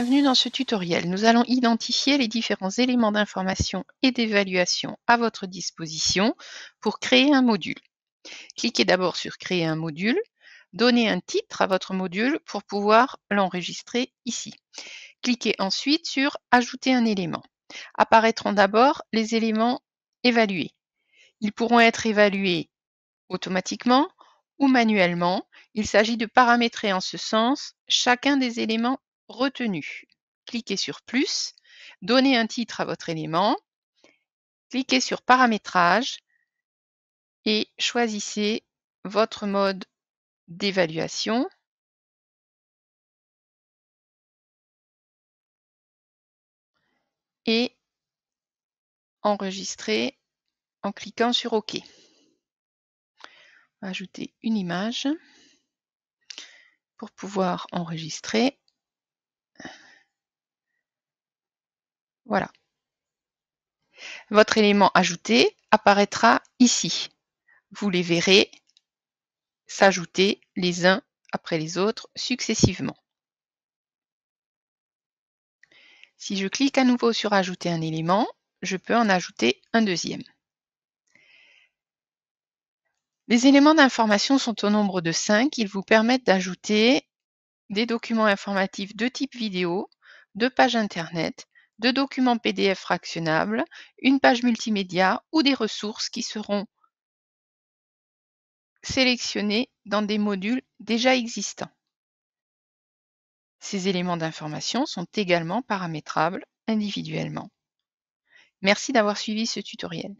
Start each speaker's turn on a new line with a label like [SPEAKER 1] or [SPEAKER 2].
[SPEAKER 1] Bienvenue dans ce tutoriel. Nous allons identifier les différents éléments d'information et d'évaluation à votre disposition pour créer un module. Cliquez d'abord sur Créer un module. Donnez un titre à votre module pour pouvoir l'enregistrer ici. Cliquez ensuite sur Ajouter un élément. Apparaîtront d'abord les éléments évalués. Ils pourront être évalués automatiquement ou manuellement. Il s'agit de paramétrer en ce sens chacun des éléments retenu. Cliquez sur Plus, donnez un titre à votre élément, cliquez sur Paramétrage et choisissez votre mode
[SPEAKER 2] d'évaluation. et enregistrer
[SPEAKER 1] en cliquant sur OK. ajouter une image pour pouvoir enregistrer. Voilà. Votre élément ajouté apparaîtra ici. Vous les verrez s'ajouter les uns après les autres successivement. Si je clique à nouveau sur Ajouter un élément, je peux en ajouter un deuxième. Les éléments d'information sont au nombre de 5. Ils vous permettent d'ajouter des documents informatifs de type vidéo, de pages Internet, de documents PDF fractionnables, une page multimédia ou des ressources qui seront sélectionnées dans des modules déjà existants. Ces éléments d'information sont également paramétrables individuellement. Merci d'avoir suivi ce tutoriel.